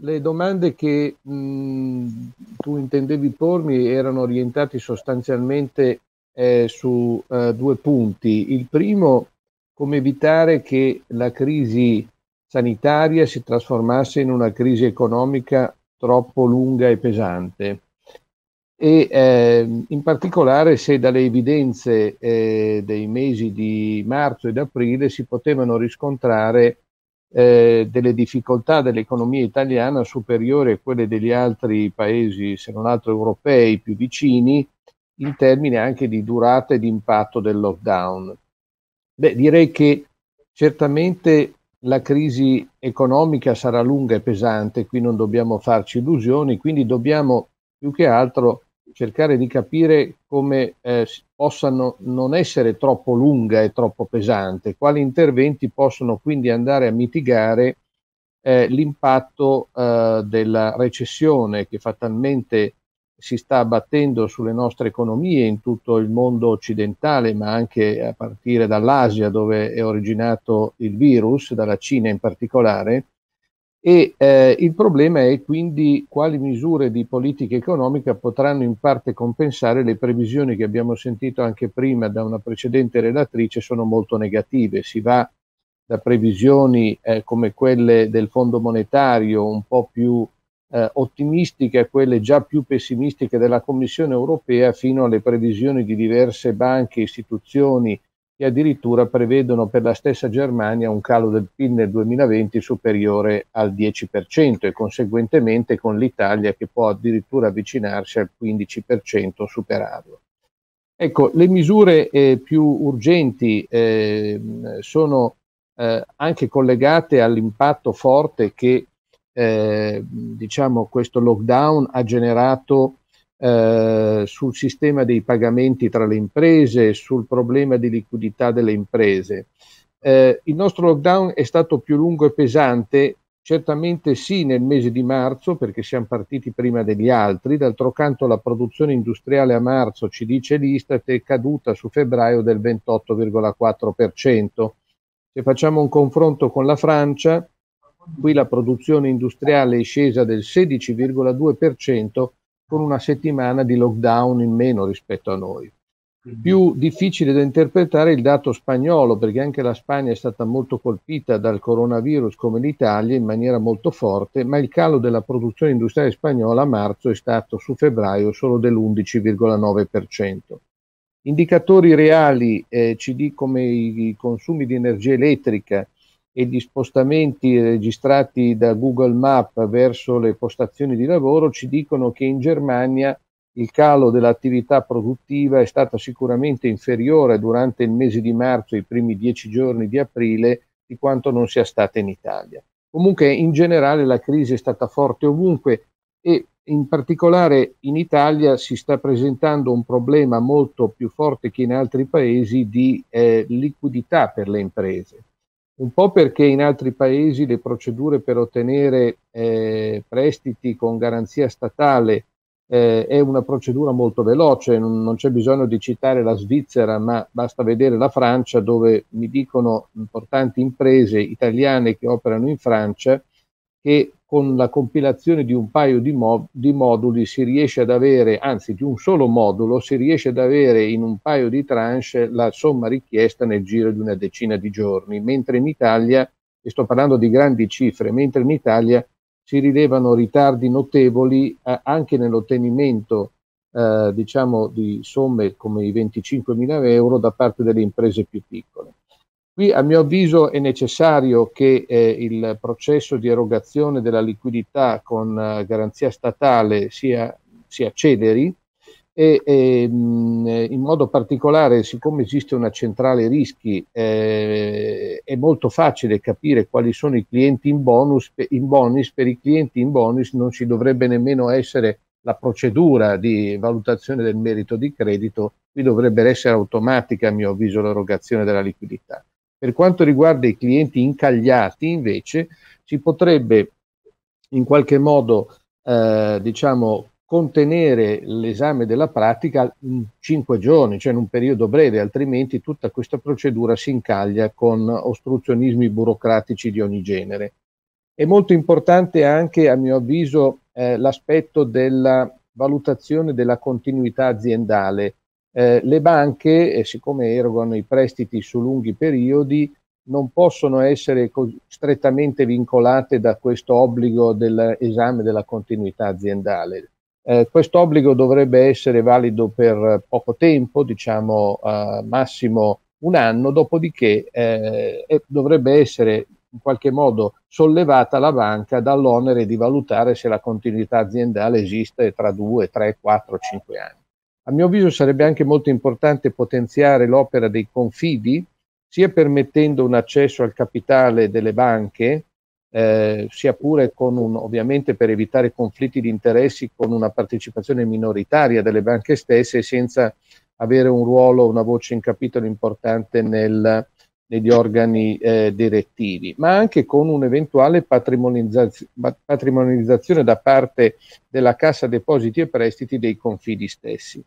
le domande che mh, tu intendevi pormi erano orientate sostanzialmente eh, su eh, due punti. Il primo, come evitare che la crisi sanitaria si trasformasse in una crisi economica troppo lunga e pesante. E eh, in particolare se dalle evidenze eh, dei mesi di marzo ed aprile si potevano riscontrare eh, delle difficoltà dell'economia italiana superiori a quelle degli altri paesi, se non altro europei, più vicini, in termini anche di durata e di impatto del lockdown. Beh, direi che certamente la crisi economica sarà lunga e pesante, qui non dobbiamo farci illusioni, quindi dobbiamo più che altro cercare di capire come eh, possano non essere troppo lunga e troppo pesante, quali interventi possono quindi andare a mitigare eh, l'impatto eh, della recessione che fatalmente si sta abbattendo sulle nostre economie in tutto il mondo occidentale, ma anche a partire dall'Asia dove è originato il virus, dalla Cina in particolare e eh, il problema è quindi quali misure di politica economica potranno in parte compensare le previsioni che abbiamo sentito anche prima da una precedente relatrice sono molto negative. Si va da previsioni eh, come quelle del Fondo monetario un po' più eh, ottimistiche a quelle già più pessimistiche della Commissione europea fino alle previsioni di diverse banche e istituzioni e addirittura prevedono per la stessa Germania un calo del PIL nel 2020 superiore al 10% e conseguentemente con l'Italia che può addirittura avvicinarsi al 15% o superarlo. Ecco, le misure eh, più urgenti eh, sono eh, anche collegate all'impatto forte che eh, diciamo, questo lockdown ha generato eh, sul sistema dei pagamenti tra le imprese, sul problema di liquidità delle imprese. Eh, il nostro lockdown è stato più lungo e pesante, certamente sì nel mese di marzo perché siamo partiti prima degli altri, d'altro canto la produzione industriale a marzo, ci dice l'Istat, è caduta su febbraio del 28,4%. Se facciamo un confronto con la Francia, qui la produzione industriale è scesa del 16,2%, con una settimana di lockdown in meno rispetto a noi. Più difficile da interpretare il dato spagnolo, perché anche la Spagna è stata molto colpita dal coronavirus come l'Italia in maniera molto forte, ma il calo della produzione industriale spagnola a marzo è stato su febbraio solo dell'11,9%. Indicatori reali eh, ci dicono come i consumi di energia elettrica, e di spostamenti registrati da Google Map verso le postazioni di lavoro ci dicono che in Germania il calo dell'attività produttiva è stato sicuramente inferiore durante il mese di marzo e i primi dieci giorni di aprile di quanto non sia stata in Italia. Comunque in generale la crisi è stata forte ovunque e in particolare in Italia si sta presentando un problema molto più forte che in altri paesi di eh, liquidità per le imprese un po' perché in altri paesi le procedure per ottenere eh, prestiti con garanzia statale eh, è una procedura molto veloce, non, non, c'è bisogno di citare la Svizzera, ma basta vedere la Francia dove mi dicono importanti imprese italiane che operano in Francia che con la compilazione di un paio di, mo- di, moduli si riesce ad avere, anzi di un solo modulo, si riesce ad avere in un paio di tranche la somma richiesta nel giro di una decina di giorni, mentre in Italia, e sto parlando di grandi cifre, mentre in Italia si rilevano ritardi notevoli eh, anche nell'ottenimento eh, diciamo, di somme come i 25.000 euro da parte delle imprese più piccole. Qui a mio avviso è necessario che eh, il processo di erogazione della liquidità con eh, garanzia statale sia, sia celeri e, e ehm, mh, in modo particolare siccome esiste una centrale rischi eh, è molto facile capire quali sono i clienti in bonus, in bonus, per i clienti in bonus non ci dovrebbe nemmeno essere la procedura di valutazione del merito di credito, qui dovrebbe essere automatica a mio avviso l'erogazione della liquidità. Per quanto riguarda i clienti incagliati, invece, si potrebbe in qualche modo, eh, diciamo, contenere l'esame della pratica in cinque giorni, cioè in un periodo breve, altrimenti tutta questa procedura si incaglia con ostruzionismi burocratici di ogni genere. È molto importante anche, a mio avviso, eh, l'aspetto della valutazione della continuità aziendale eh, le banche, eh, siccome erogano i prestiti su lunghi periodi, non possono essere strettamente vincolate da questo obbligo dell'esame della continuità aziendale. Eh, questo obbligo dovrebbe essere valido per poco tempo, diciamo massimo un anno, dopodiché eh, dovrebbe essere in qualche modo sollevata la banca dall'onere di valutare se la continuità aziendale esiste tra due, tre, quattro, cinque anni. A mio avviso sarebbe anche molto importante potenziare l'opera dei confidi, sia permettendo un accesso al capitale delle banche, eh, sia pure con un, ovviamente per evitare conflitti di interessi, con una partecipazione minoritaria delle banche stesse, senza avere un ruolo, una voce in capitolo importante nel, negli organi eh, direttivi, ma anche con un'eventuale patrimonializzazione, patrimonializzazione da parte della Cassa Depositi e Prestiti dei confidi stessi.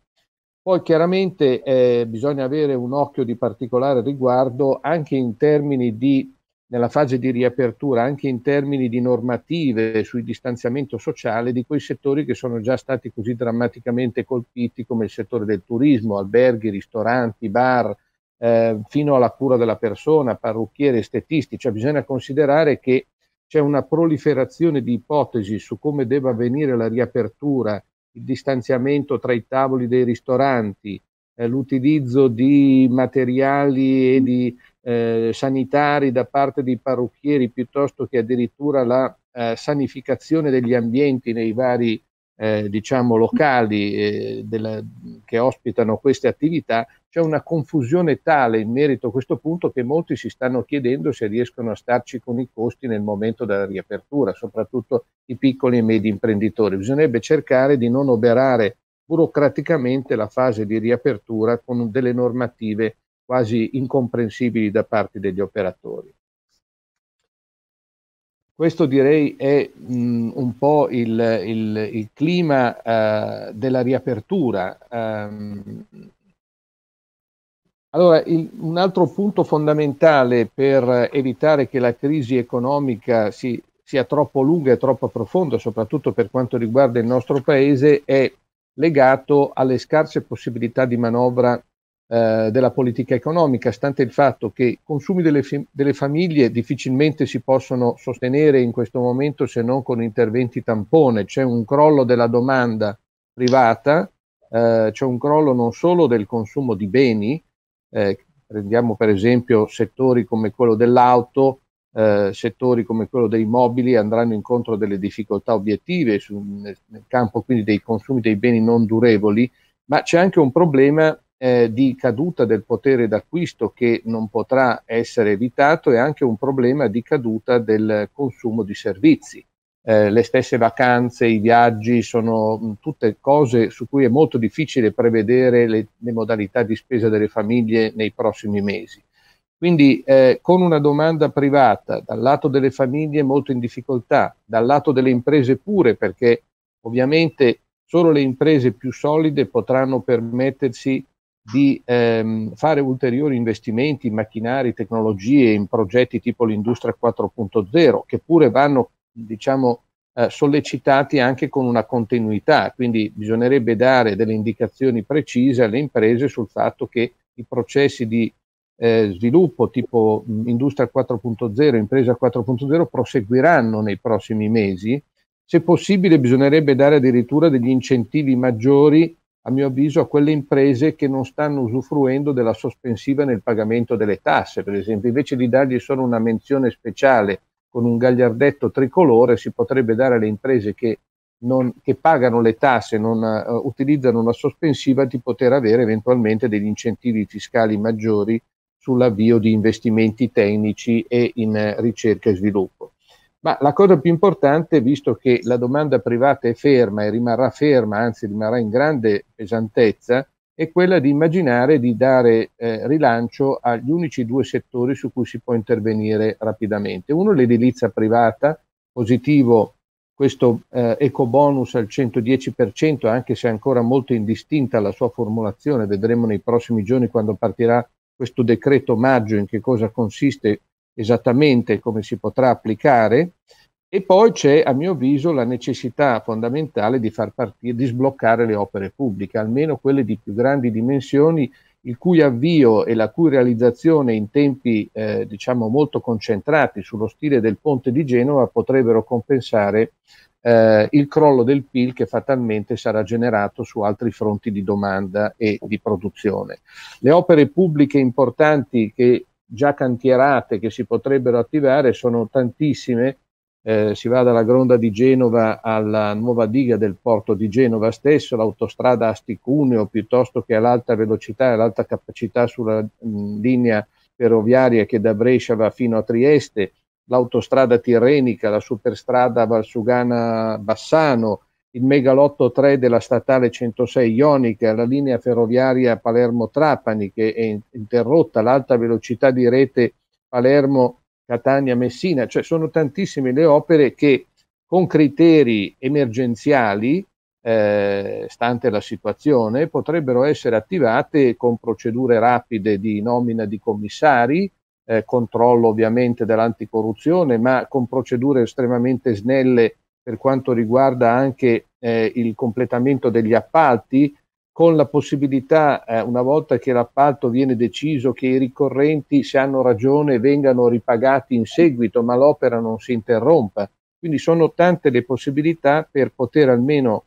Poi chiaramente eh, bisogna avere un occhio di particolare riguardo anche in termini di, nella fase di riapertura, anche in termini di normative sui distanziamento sociale di quei settori che sono già stati così drammaticamente colpiti come il settore del turismo, alberghi, ristoranti, bar, eh, fino alla cura della persona, parrucchieri, estetisti, cioè bisogna considerare che c'è una proliferazione di ipotesi su come debba avvenire la riapertura il distanziamento tra i tavoli dei ristoranti, eh, l'utilizzo di materiali e di eh, sanitari da parte dei parrucchieri piuttosto che addirittura la eh, sanificazione degli ambienti nei vari eh, diciamo locali eh, della, che ospitano queste attività, c'è una confusione tale in merito a questo punto che molti si stanno chiedendo se riescono a starci con i costi nel momento della riapertura, soprattutto i piccoli e medi imprenditori. Bisognerebbe cercare di non oberare burocraticamente la fase di riapertura con delle normative quasi incomprensibili da parte degli operatori. Questo direi è mh, mm, un po' il, il, il clima uh, della riapertura. Um, allora, il, un altro punto fondamentale per evitare che la crisi economica si, sia troppo lunga e troppo profonda, soprattutto per quanto riguarda il nostro Paese, è legato alle scarse possibilità di manovra eh, della politica economica, stante il fatto che i consumi delle, delle famiglie difficilmente si possono sostenere in questo momento se non con interventi tampone, c'è un crollo della domanda privata, eh, c'è un crollo non solo del consumo di beni, eh, prendiamo per esempio settori come quello dell'auto, eh, settori come quello dei mobili andranno incontro a delle difficoltà obiettive su, nel, nel, campo quindi dei consumi dei beni non durevoli, ma c'è anche un problema eh, di caduta del potere d'acquisto che non potrà essere evitato e anche un problema di caduta del consumo di servizi. Eh, le stesse vacanze, i viaggi sono mm, tutte cose su cui è molto difficile prevedere le, le, modalità di spesa delle famiglie nei prossimi mesi. Quindi eh, con una domanda privata dal lato delle famiglie molto in difficoltà, dal lato delle imprese pure perché ovviamente solo le imprese più solide potranno permettersi di ehm, fare ulteriori investimenti in macchinari, tecnologie, in progetti tipo l'industria 4.0, che pure vanno, diciamo, eh, sollecitati anche con una continuità, quindi bisognerebbe dare delle indicazioni precise alle imprese sul fatto che i processi di eh, sviluppo tipo mh, mm, industria 4.0, impresa 4.0 proseguiranno nei prossimi mesi. Se possibile bisognerebbe dare addirittura degli incentivi maggiori a mio avviso, a quelle imprese che non stanno usufruendo della sospensiva nel pagamento delle tasse. Per esempio, invece di dargli solo una menzione speciale con un gagliardetto tricolore, si potrebbe dare alle imprese che, non, che pagano le tasse, non uh, utilizzano una sospensiva, di poter avere eventualmente degli incentivi fiscali maggiori sull'avvio di investimenti tecnici e in eh, ricerca e sviluppo. Ma la cosa più importante, visto che la domanda privata è ferma e rimarrà ferma, anzi rimarrà in grande pesantezza, è quella di immaginare di dare eh, rilancio agli unici due settori su cui si può intervenire rapidamente. Uno l'edilizia privata, positivo questo eh, eco bonus al 110%, anche se è ancora molto indistinta la sua formulazione, vedremo nei prossimi giorni quando partirà questo decreto maggio in che cosa consiste esattamente come si potrà applicare e poi c'è, a mio avviso, la necessità fondamentale di far partire, di sbloccare le opere pubbliche, almeno quelle di più grandi dimensioni, il cui avvio e la cui realizzazione in tempi eh, diciamo molto concentrati sullo stile del ponte di Genova potrebbero compensare eh, il crollo del PIL che fatalmente sarà generato su altri fronti di domanda e di produzione. Le opere pubbliche importanti che già cantierate che si potrebbero attivare sono tantissime. Eh, si va dalla Gronda di Genova alla nuova diga del porto di Genova stesso, l'autostrada Asticuneo piuttosto che all'alta velocità e all'alta capacità sulla mh, linea ferroviaria che da Brescia va fino a Trieste, l'autostrada tirrenica, la superstrada Valsugana-Bassano, il megalotto 3 della statale 106 Ionica, la linea ferroviaria Palermo-Trapani che è interrotta, l'alta velocità di rete Palermo-Catania-Messina, cioè sono tantissime le opere che con criteri emergenziali, eh, stante la situazione, potrebbero essere attivate con procedure rapide di nomina di commissari, eh, controllo ovviamente dell'anticorruzione, ma con procedure estremamente snelle per quanto riguarda anche eh, il completamento degli appalti, con la possibilità, eh, una volta che l'appalto viene deciso, che i ricorrenti, se hanno ragione, vengano ripagati in seguito, ma l'opera non si interrompa. Quindi sono tante le possibilità per poter almeno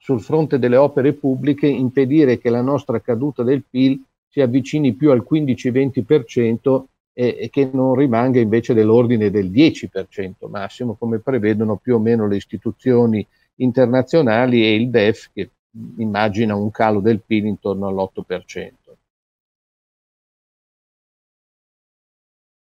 sul fronte delle opere pubbliche impedire che la nostra caduta del PIL si avvicini più al 15-20% e, e che non rimanga invece dell'ordine del 10% massimo, come prevedono più o meno le istituzioni internazionali e il DEF che immagina un calo del PIL intorno all'8%.